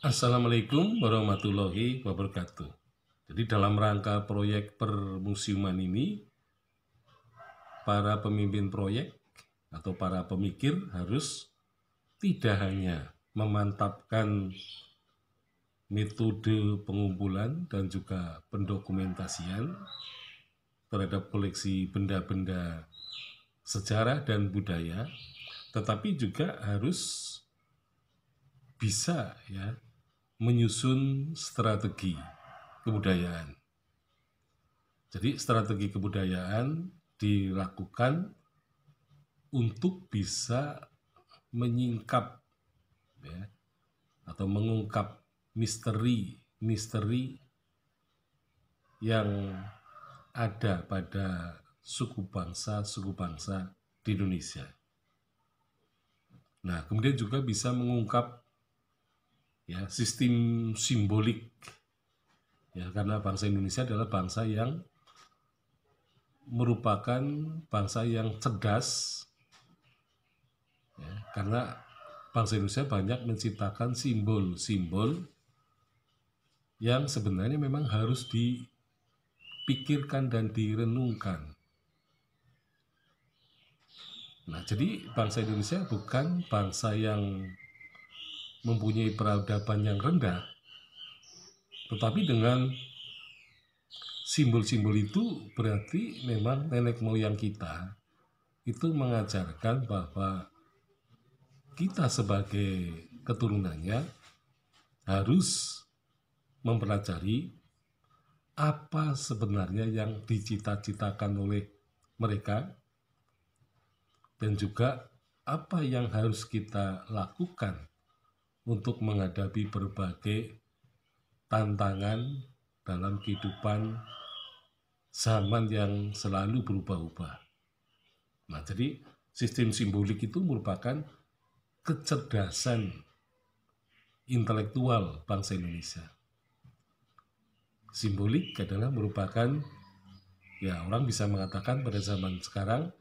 Assalamualaikum warahmatullahi wabarakatuh. Jadi dalam rangka proyek permusiuman ini, para pemimpin proyek atau para pemikir harus tidak hanya memantapkan metode pengumpulan dan juga pendokumentasian terhadap koleksi benda-benda sejarah dan budaya, tetapi juga harus bisa ya menyusun strategi kebudayaan. Jadi strategi kebudayaan dilakukan untuk bisa menyingkap ya, atau mengungkap misteri-misteri yang ada pada suku bangsa suku bangsa di Indonesia. Nah, kemudian juga bisa mengungkap ya sistem simbolik ya karena bangsa Indonesia adalah bangsa yang merupakan bangsa yang cerdas ya, karena bangsa Indonesia banyak menciptakan simbol-simbol yang sebenarnya memang harus dipikirkan dan direnungkan. Nah, jadi bangsa Indonesia bukan bangsa yang mempunyai peradaban yang rendah, tetapi dengan simbol-simbol itu berarti memang nenek moyang kita itu mengajarkan bahwa kita sebagai keturunannya harus mempelajari apa sebenarnya yang dicita-citakan oleh mereka dan juga apa yang harus kita lakukan untuk menghadapi berbagai tantangan dalam kehidupan zaman yang selalu berubah-ubah. Nah, jadi sistem simbolik itu merupakan kecerdasan intelektual bangsa Indonesia. Simbolik adalah merupakan ya orang bisa mengatakan pada zaman sekarang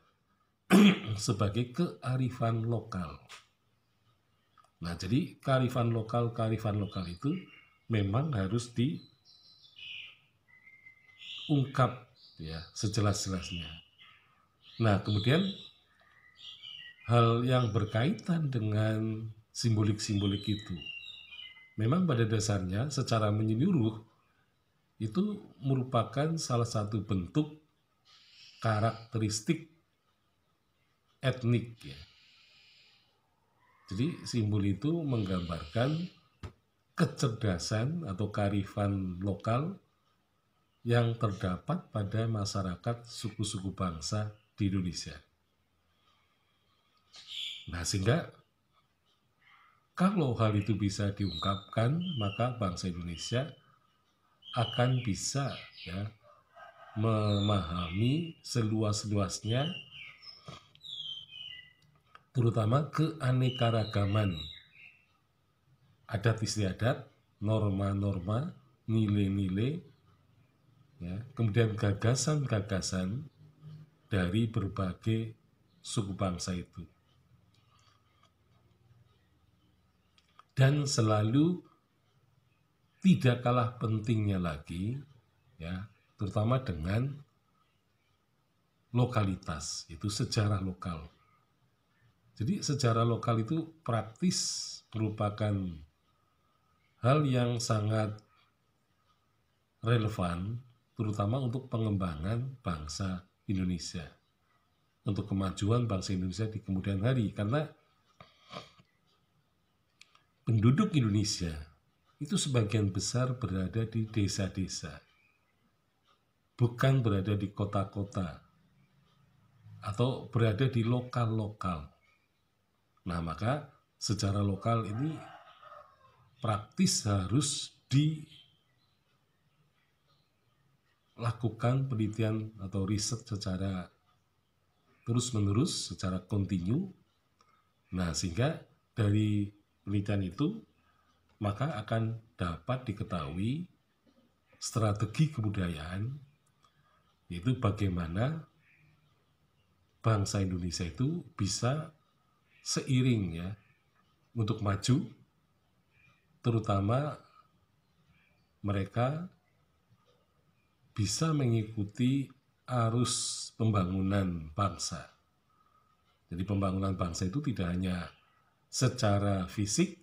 sebagai kearifan lokal. Nah, jadi kearifan lokal, kearifan lokal itu memang harus diungkap ya sejelas-jelasnya. Nah, kemudian hal yang berkaitan dengan simbolik-simbolik itu memang pada dasarnya secara menyeluruh itu merupakan salah satu bentuk karakteristik etnik ya jadi simbol itu menggambarkan kecerdasan atau karifan lokal yang terdapat pada masyarakat suku-suku bangsa di Indonesia. Nah, sehingga kalau hal itu bisa diungkapkan, maka bangsa Indonesia akan bisa ya memahami seluas-luasnya terutama keanekaragaman adat istiadat, norma-norma, nilai-nilai, ya, kemudian gagasan-gagasan dari berbagai suku bangsa itu. Dan selalu tidak kalah pentingnya lagi, ya, terutama dengan lokalitas, itu sejarah lokal. Jadi sejarah lokal itu praktis merupakan hal yang sangat relevan terutama untuk pengembangan bangsa Indonesia untuk kemajuan bangsa Indonesia di kemudian hari karena penduduk Indonesia itu sebagian besar berada di desa-desa bukan berada di kota-kota atau berada di lokal-lokal Nah, maka secara lokal ini praktis harus dilakukan penelitian atau riset secara terus-menerus, secara kontinu. Nah, sehingga dari penelitian itu maka akan dapat diketahui strategi kebudayaan yaitu bagaimana bangsa Indonesia itu bisa seiring ya untuk maju terutama mereka bisa mengikuti arus pembangunan bangsa. Jadi pembangunan bangsa itu tidak hanya secara fisik,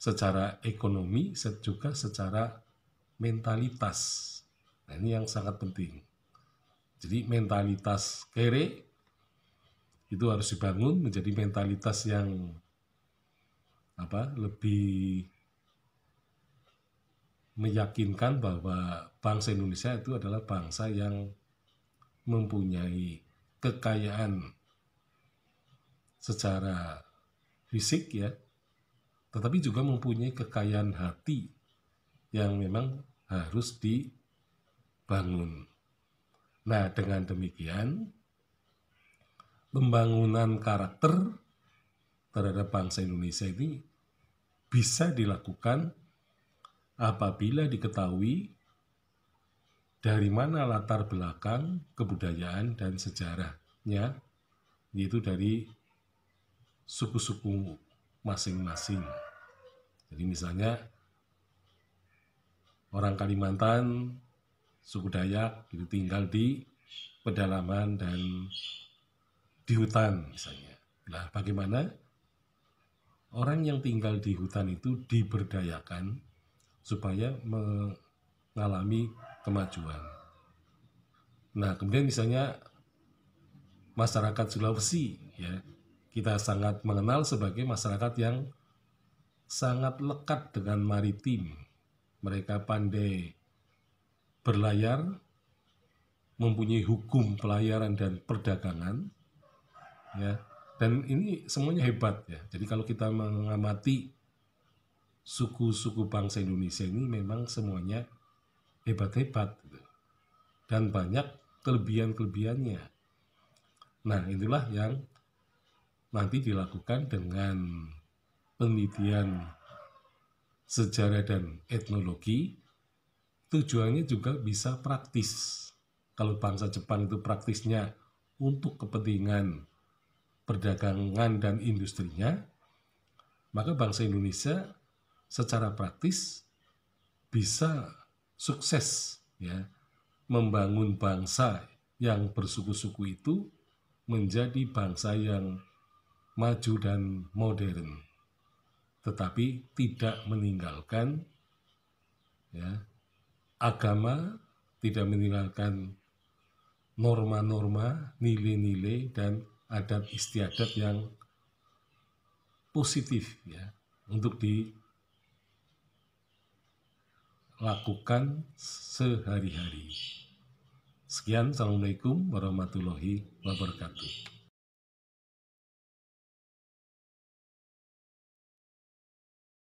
secara ekonomi, juga secara mentalitas. Nah, ini yang sangat penting. Jadi mentalitas kere itu harus dibangun menjadi mentalitas yang apa lebih meyakinkan bahwa bangsa Indonesia itu adalah bangsa yang mempunyai kekayaan secara fisik ya tetapi juga mempunyai kekayaan hati yang memang harus dibangun. Nah, dengan demikian pembangunan karakter terhadap bangsa Indonesia ini bisa dilakukan apabila diketahui dari mana latar belakang kebudayaan dan sejarahnya, yaitu dari suku-suku masing-masing. Jadi misalnya orang Kalimantan, suku Dayak, itu tinggal di pedalaman dan di hutan misalnya. Nah, bagaimana orang yang tinggal di hutan itu diberdayakan supaya mengalami kemajuan. Nah, kemudian misalnya masyarakat Sulawesi ya, kita sangat mengenal sebagai masyarakat yang sangat lekat dengan maritim. Mereka pandai berlayar, mempunyai hukum pelayaran dan perdagangan, ya dan ini semuanya hebat ya jadi kalau kita mengamati suku-suku bangsa Indonesia ini memang semuanya hebat-hebat gitu. dan banyak kelebihan-kelebihannya nah itulah yang nanti dilakukan dengan penelitian sejarah dan etnologi tujuannya juga bisa praktis kalau bangsa Jepang itu praktisnya untuk kepentingan perdagangan dan industrinya, maka bangsa Indonesia secara praktis bisa sukses ya membangun bangsa yang bersuku-suku itu menjadi bangsa yang maju dan modern tetapi tidak meninggalkan ya agama tidak meninggalkan norma-norma nilai-nilai dan adat istiadat yang positif ya untuk dilakukan sehari-hari. Sekian, Assalamualaikum warahmatullahi wabarakatuh.